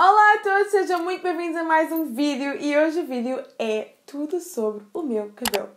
Olá a todos, sejam muito bem-vindos a mais um vídeo e hoje o vídeo é tudo sobre o meu cabelo.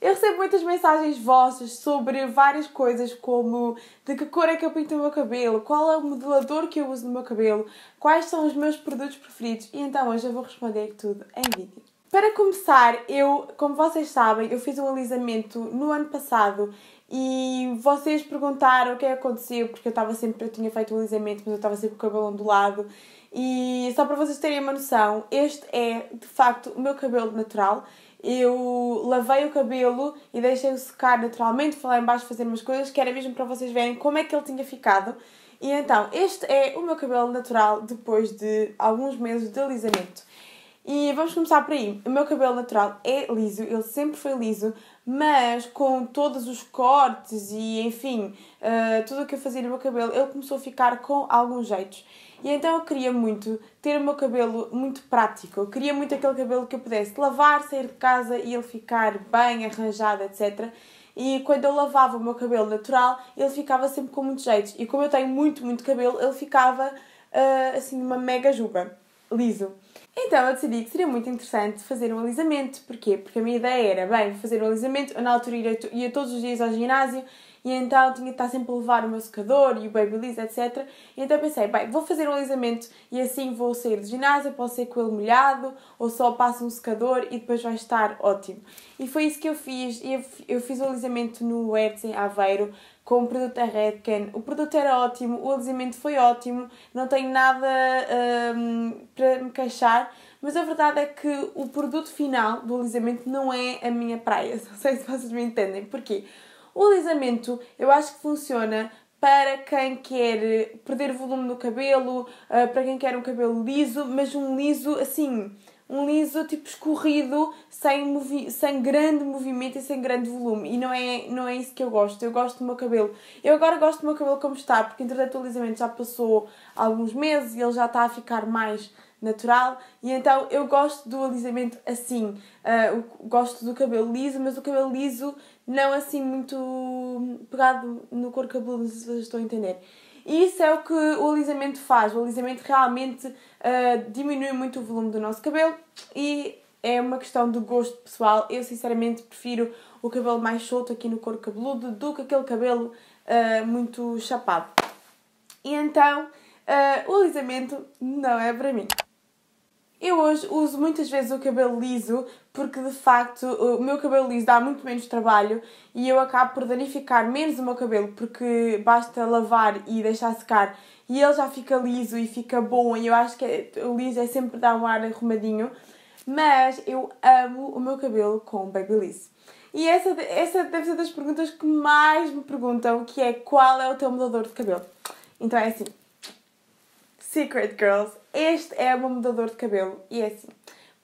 Eu recebo muitas mensagens vossas sobre várias coisas, como de que cor é que eu pinto o meu cabelo, qual é o modelador que eu uso no meu cabelo, quais são os meus produtos preferidos, e então hoje eu vou responder tudo em vídeo. Para começar, eu, como vocês sabem, eu fiz um alisamento no ano passado e vocês perguntaram o que é que aconteceu, porque eu estava sempre, eu tinha feito o um alisamento, mas eu estava sempre com o cabelo ondulado. E só para vocês terem uma noção, este é de facto o meu cabelo natural. Eu lavei o cabelo e deixei-o secar naturalmente, fui lá embaixo fazer umas coisas, que era mesmo para vocês verem como é que ele tinha ficado. E então, este é o meu cabelo natural depois de alguns meses de alisamento. E vamos começar por aí. O meu cabelo natural é liso, ele sempre foi liso, mas com todos os cortes e enfim, uh, tudo o que eu fazia no meu cabelo, ele começou a ficar com alguns jeitos. E então eu queria muito ter o meu cabelo muito prático, eu queria muito aquele cabelo que eu pudesse lavar, sair de casa e ele ficar bem arranjado, etc. E quando eu lavava o meu cabelo natural, ele ficava sempre com muitos jeitos. E como eu tenho muito, muito cabelo, ele ficava uh, assim, uma mega juba liso. Então eu decidi que seria muito interessante fazer um alisamento. Porquê? Porque a minha ideia era, bem, fazer um alisamento. Eu na altura ia, ia todos os dias ao ginásio e então tinha de estar sempre a levar o meu secador e o babyliss, etc. E então pensei, bem, vou fazer um alisamento e assim vou sair do ginásio, posso ser com ele molhado ou só passo um secador e depois vai estar ótimo. E foi isso que eu fiz. Eu fiz o alisamento no Hertz em Aveiro com o produto da é Redken. O produto era ótimo, o alisamento foi ótimo, não tenho nada um, para me queixar, mas a verdade é que o produto final do alisamento não é a minha praia. Não sei se vocês me entendem. Porquê? O alisamento eu acho que funciona para quem quer perder volume no cabelo, ah, para quem quer um cabelo liso, mas um liso assim um liso tipo escorrido, sem, movi sem grande movimento e sem grande volume. E não é, não é isso que eu gosto. Eu gosto do meu cabelo. Eu agora gosto do meu cabelo como está, porque entretanto o alisamento já passou alguns meses e ele já está a ficar mais natural e então eu gosto do alisamento assim uh, gosto do cabelo liso mas o cabelo liso não assim muito pegado no cor cabeludo não sei se vocês estão a entender isso é o que o alisamento faz. O alisamento realmente uh, diminui muito o volume do nosso cabelo e é uma questão de gosto pessoal. Eu sinceramente prefiro o cabelo mais solto aqui no couro cabeludo do que aquele cabelo uh, muito chapado. E então uh, o alisamento não é para mim. Eu hoje uso muitas vezes o cabelo liso porque de facto o meu cabelo liso dá muito menos trabalho e eu acabo por danificar menos o meu cabelo porque basta lavar e deixar secar e ele já fica liso e fica bom e eu acho que é, o liso é sempre dar um ar arrumadinho, mas eu amo o meu cabelo com Babyliss. E essa, essa deve ser das perguntas que mais me perguntam, que é qual é o teu mudador de cabelo. Então é assim, Secret Girls, este é o meu mudador de cabelo e é assim.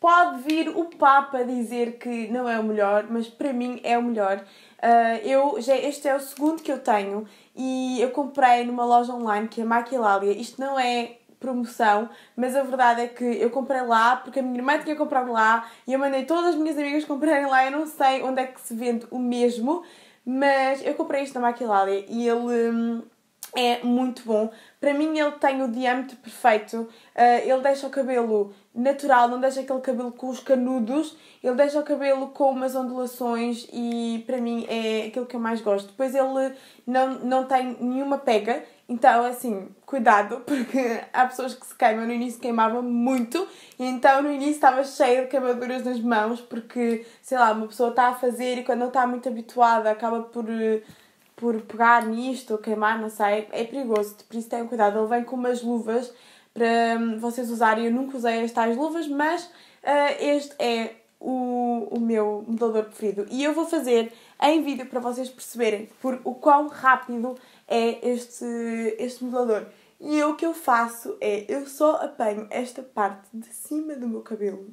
Pode vir o Papa dizer que não é o melhor, mas para mim é o melhor. Uh, eu, já, este é o segundo que eu tenho e eu comprei numa loja online que é Maquilália. Isto não é promoção, mas a verdade é que eu comprei lá porque a minha irmã tinha comprado lá e eu mandei todas as minhas amigas comprarem lá. Eu não sei onde é que se vende o mesmo, mas eu comprei isto na Maquilália e ele. Hum, é muito bom. Para mim, ele tem o diâmetro perfeito. Uh, ele deixa o cabelo natural, não deixa aquele cabelo com os canudos. Ele deixa o cabelo com umas ondulações e, para mim, é aquilo que eu mais gosto. Depois, ele não, não tem nenhuma pega. Então, é assim, cuidado, porque há pessoas que se queimam. No início queimava muito, então no início estava cheio de queimaduras nas mãos, porque, sei lá, uma pessoa está a fazer e quando não está muito habituada acaba por. Uh, por pegar nisto ou queimar, não sei, é perigoso, por isso tenham cuidado. Ele vem com umas luvas para hum, vocês usarem. Eu nunca usei as tais luvas, mas uh, este é o, o meu modelador preferido. E eu vou fazer em vídeo para vocês perceberem por o quão rápido é este, este modelador. E eu, o que eu faço é, eu só apanho esta parte de cima do meu cabelo.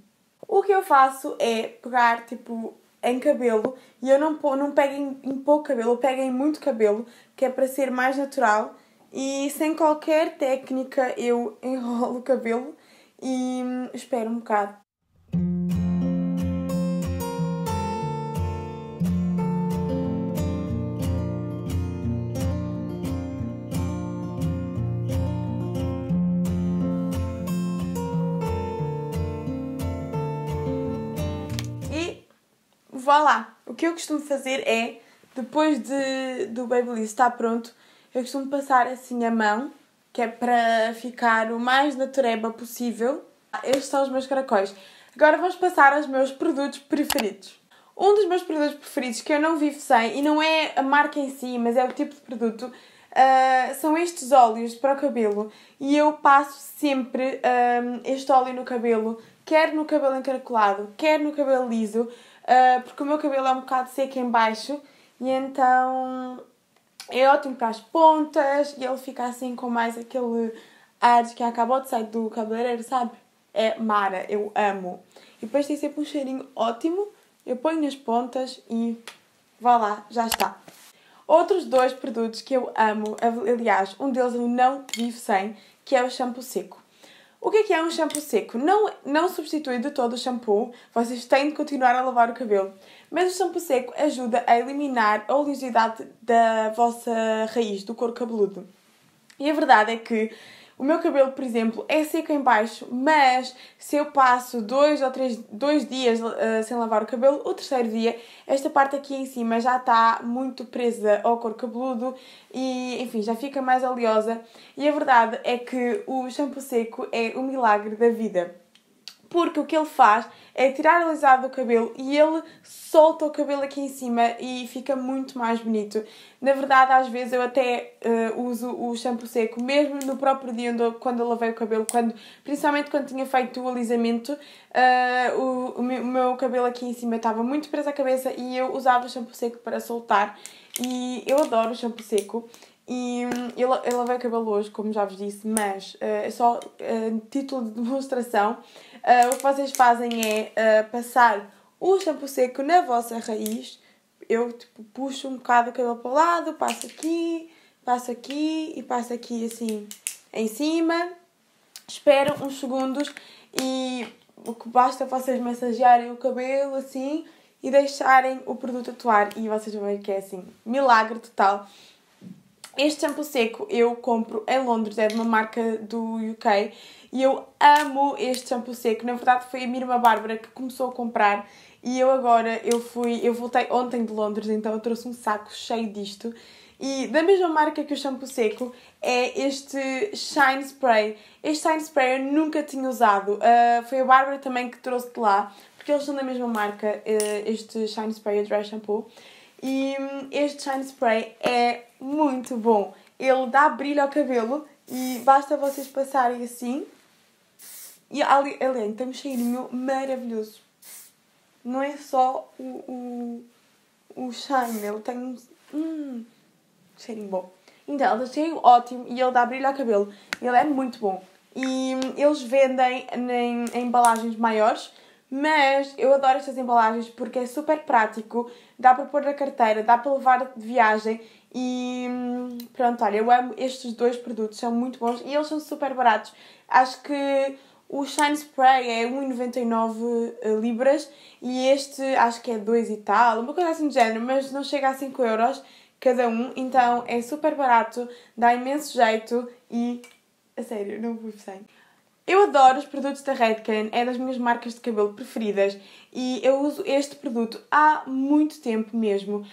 O que eu faço é pegar, tipo, em cabelo e eu não, não pego em, em pouco cabelo, eu pego em muito cabelo, que é para ser mais natural e sem qualquer técnica eu enrolo o cabelo e hum, espero um bocado vá lá. O que eu costumo fazer é, depois de, do Babyliss estar pronto, eu costumo passar assim a mão, que é para ficar o mais natureba possível. Estes são os meus caracóis. Agora vamos passar aos meus produtos preferidos. Um dos meus produtos preferidos que eu não vivo sem, e não é a marca em si, mas é o tipo de produto, uh, são estes óleos para o cabelo. E eu passo sempre um, ah, este óleo no cabelo, quer no cabelo encaracolado, quer no cabelo liso, ah, porque o meu cabelo é um bocado seco em baixo e então é ótimo para as pontas e ele fica assim com mais aquele ar que acabou de sair do cabeleireiro, sabe? É Mara, eu amo. E depois tem sempre um cheirinho ótimo, eu ponho nas pontas e vá lá, já está. Outros dois produtos que eu amo, aliás, um deles eu não vivo sem, que é o shampoo seco. O que é, que é um shampoo seco? Não, não substitui de todo o shampoo, vocês têm de continuar a lavar o cabelo, mas o shampoo seco ajuda a eliminar a oleosidade da vossa raiz, do couro cabeludo. E a verdade é que o meu cabelo, por exemplo, é seco em baixo, mas se eu passo dois ou três dois dias uh, sem lavar o cabelo, o terceiro dia, esta parte aqui em cima já está muito presa ao couro cabeludo e, enfim, já fica mais oleosa. E a verdade é que o shampoo seco é o milagre da vida porque o que ele faz é tirar a alisada do cabelo e ele solta o cabelo aqui em cima e fica muito mais bonito. Na verdade, às vezes eu até uh, uso o shampoo seco, mesmo no próprio dia onde, quando eu lavei o cabelo, quando, principalmente quando tinha feito o alisamento, uh, o, o, meu, cabelo aqui em cima estava muito preso à cabeça e eu usava o shampoo seco para soltar. E eu adoro o shampoo seco. E hum, eu, eu lavei o cabelo hoje, como já vos disse, mas eh, é uh, só uh, título de demonstração. Uh, o que vocês fazem é uh, passar o shampoo seco na vossa raiz. Eu tipo, puxo um bocado o cabelo para o lado, passo aqui, passo aqui e passo aqui assim em cima. Espero uns segundos e o que basta vocês massagearem o cabelo assim e deixarem o produto atuar e vocês vão ver que é assim, milagre total. Este shampoo seco eu compro em Londres, é de uma marca do UK e eu amo este shampoo seco. Na verdade foi a Mirma Bárbara que começou a comprar e eu agora, eu fui, eu voltei ontem de Londres, então eu trouxe um saco cheio disto. E da mesma marca que o shampoo seco é este Shine Spray. Este Shine Spray eu nunca tinha usado, uh, foi a Bárbara também que trouxe de lá, porque eles são da mesma marca, uh, este Shine Spray e o Dry Shampoo. E este Shine Spray é muito bom. Ele dá brilho ao cabelo e basta vocês passarem assim. E ali, além, tem um cheirinho maravilhoso. Não é só o, o, o shine, ele tem um hum, cheirinho bom. Então, ele tem ótimo e ele dá brilho ao cabelo. Ele é muito bom. E eles vendem em embalagens maiores, mas eu adoro estas embalagens porque é super prático dá para pôr na carteira, dá para levar de viagem e hum, pronto, olha, eu amo estes dois produtos, são muito bons e eles são super baratos. Acho que o Shine Spray é 1,99 eh, libras e este acho que é 2 e tal, uma coisa assim do género, mas não chega a 5 euros cada um, então é super barato, dá imenso jeito e, a sério, não vou sem. Eu adoro os produtos da Redken, é das minhas marcas de cabelo preferidas e eu uso este produto há muito tempo mesmo. Uh,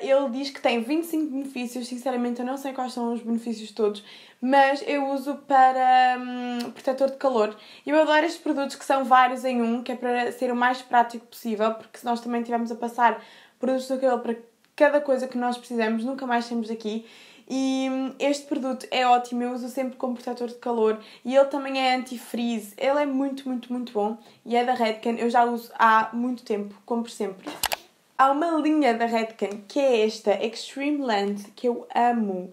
ele diz que tem 25 benefícios, sinceramente eu não sei quais são os benefícios todos, mas eu uso para um, protetor de calor. Eu adoro estes produtos que são vários em um, que é para ser o mais prático possível, porque se nós também estivermos a passar produtos do cabelo para cada coisa que nós precisamos, nunca mais temos aqui. E hum, este produto é ótimo, eu uso sempre como protetor de calor e ele também é anti-freeze, ele é muito, muito, muito bom e é da Redken, eu já uso há muito tempo, compro sempre. Há uma linha da Redken que é esta, Extreme Land, que eu amo.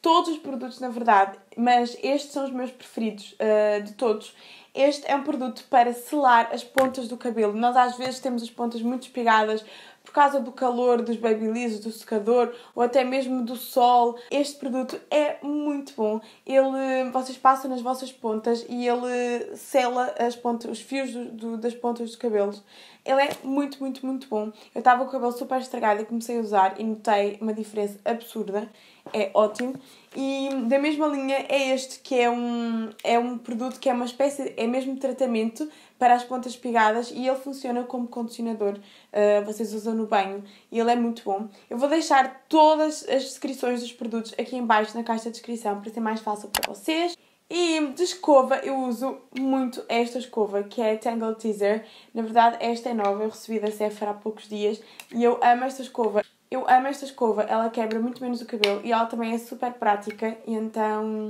Todos os produtos, na verdade, mas estes são os meus preferidos uh, de todos. Este é um produto para selar as pontas do cabelo. Nós às vezes temos as pontas muito espigadas por causa do calor dos babyliss, do secador ou até mesmo do sol. Este produto é muito bom. Ele, vocês passam nas vossas pontas e ele sela as pontas, os fios do, do, das pontas dos cabelos. Ele é muito, muito, muito bom. Eu estava com o cabelo super estragado e comecei a usar e notei uma diferença absurda. É ótimo. E da mesma linha é este, que é um, é um produto que é uma espécie, é mesmo tratamento para as pontas pegadas e ele funciona como condicionador. Uh, vocês usam no banho e ele é muito bom. Eu vou deixar todas as descrições dos produtos aqui em baixo na caixa de descrição para ser mais fácil para vocês. E de escova eu uso muito esta escova, que é a Tangle Teaser. Na verdade, esta é nova, eu recebi da Sephora há poucos dias e eu amo esta escova. Eu amo esta escova, ela quebra muito menos o cabelo e ela também é super prática. E então,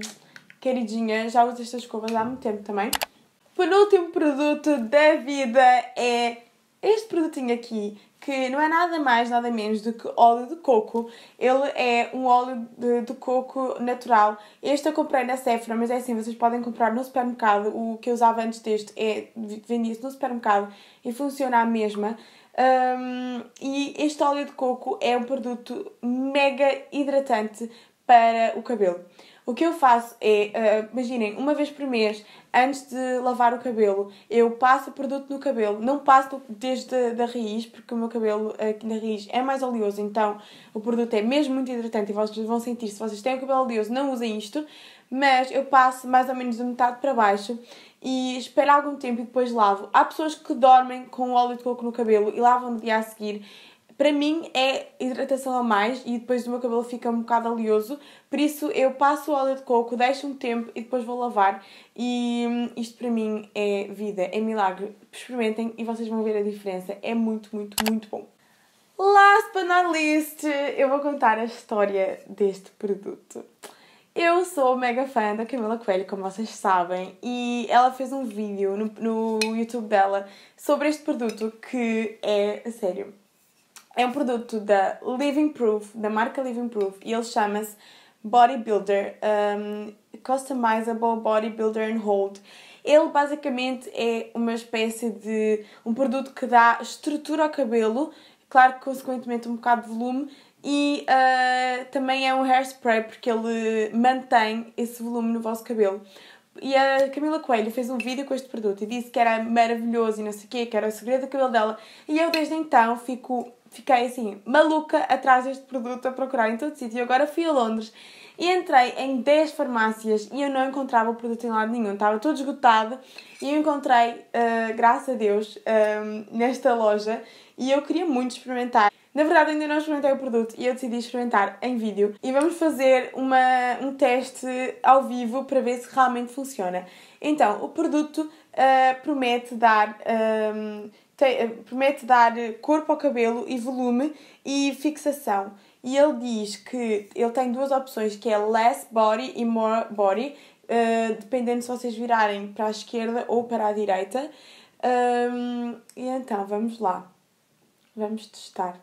queridinha, já uso esta escova há muito tempo também. O penúltimo produto da vida é este produtinho aqui, que não é nada mais, nada menos do que óleo de coco. Ele é um óleo de, de coco natural. Este eu comprei na Sephora, mas é assim, vocês podem comprar no supermercado. O que eu usava antes deste é vendia-se no supermercado e funciona a mesma. Um, e este óleo de coco é um produto mega hidratante para o cabelo. O que eu faço é, uh, imaginem, uma vez por mês, antes de lavar o cabelo, eu passo produto no cabelo. Não passo desde da raiz, porque o meu cabelo aqui na raiz é mais oleoso, então o produto é mesmo muito hidratante e vocês vão sentir. Se vocês têm o cabelo oleoso, não usem isto, mas eu passo mais ou menos da metade para baixo e espero algum tempo e depois lavo. Há pessoas que dormem com óleo de coco no cabelo e lavam no dia a seguir para mim é hidratação a mais e depois o meu cabelo fica um bocado oleoso, por isso eu passo o óleo de coco, deixo um tempo e depois vou lavar. E hum, isto para mim é vida, é milagre. Experimentem e vocês vão ver a diferença. É muito, muito, muito bom. Last but not least, eu vou contar a história deste produto. Eu sou mega fã da Camila Coelho, como vocês sabem, e ela fez um vídeo no, no YouTube dela sobre este produto que é, sério, é um produto da Living Proof, da marca Living Proof, e ele chama-se Bodybuilder, um, Customizable Bodybuilder and Hold. Ele basicamente é uma espécie de um produto que dá estrutura ao cabelo, claro que consequentemente um bocado de volume, e uh, também é um hairspray porque ele mantém esse volume no vosso cabelo. E a Camila Coelho fez um vídeo com este produto e disse que era maravilhoso e não sei o quê, que era o segredo do cabelo dela. E eu desde então fico fiquei assim, maluca atrás deste produto a procurar em todo sítio. E agora fui a Londres e entrei em 10 farmácias e eu não encontrava o produto em lado nenhum, estava todo esgotado. E eu encontrei, uh, graças a Deus, ah, nesta loja e eu queria muito experimentar. Na verdade, ainda não experimentei o produto e eu decidi experimentar em vídeo. E vamos fazer uma, um teste ao vivo para ver se realmente funciona. Então, o produto uh, promete dar um, tem, eh, promete dar eh, corpo ao cabelo e volume e fixação. E ele diz que ele tem duas opções, que é less body e more body, uh, dependendo se vocês virarem para a esquerda ou para a direita. Um, e então, vamos lá. Vamos testar.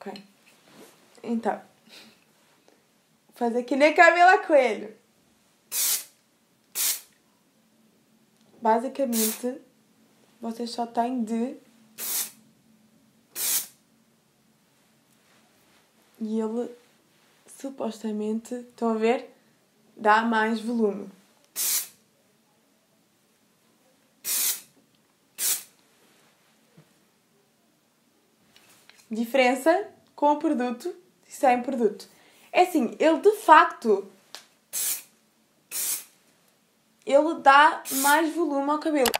Ok. Então, fazer que nem Camila Coelho. basicamente vocês só têm tá de. E ele supostamente, estão a ver? Dá mais volume. Diferença com o produto e sem produto. É assim, ele de facto ele dá mais volume ao cabelo.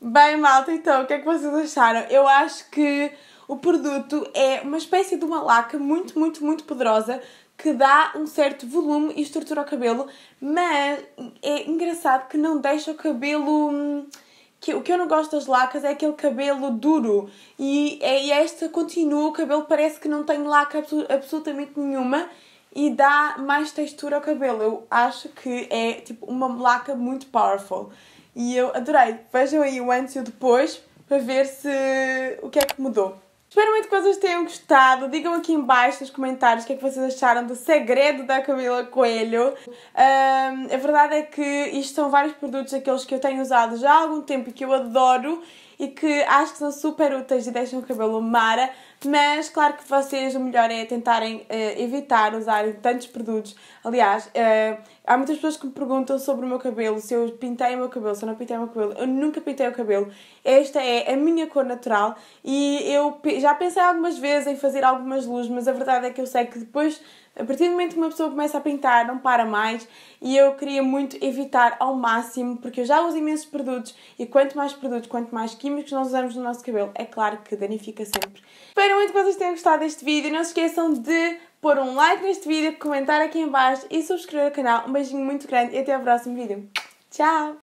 Bem, malta, então, o que é que vocês acharam? Eu acho que o produto é uma espécie de uma laca muito, muito, muito poderosa que dá um certo volume e estrutura ao cabelo, mas é engraçado que não deixa o cabelo. Hum, que, o que eu não gosto das lacas é aquele cabelo duro e, e esta continua, o cabelo parece que não tem laca absolutamente nenhuma e dá mais textura ao cabelo. Eu acho que é tipo uma laca muito powerful. E eu adorei. Vejam aí o antes e o depois para ver se o que é que mudou. Espero muito que vocês tenham gostado. Digam aqui embaixo nos comentários o que é que vocês acharam do segredo da Camila Coelho. Um, a verdade é que isto são vários produtos, aqueles que eu tenho usado já há algum tempo e que eu adoro e que acho que são super úteis e deixam o cabelo mara, mas claro que vocês o melhor é tentarem uh, evitar usar tantos produtos. Aliás, uh, há muitas pessoas que me perguntam sobre o meu cabelo, se eu pintei o meu cabelo, se eu não pintei o meu cabelo. Eu nunca pintei o cabelo. Esta é a minha cor natural e eu já pensei algumas vezes em fazer algumas luzes, mas a verdade é que eu sei que depois a partir do momento que uma pessoa começa a pintar, não para mais e eu queria muito evitar ao máximo, porque eu já uso imensos produtos e quanto mais produtos, quanto mais químicos nós usamos no nosso cabelo, é claro que danifica sempre. Espero muito que vocês tenham gostado deste vídeo e não se esqueçam de pôr um like neste vídeo, comentar aqui em baixo e subscrever o canal. Um beijinho muito grande e até ao próximo vídeo. Tchau!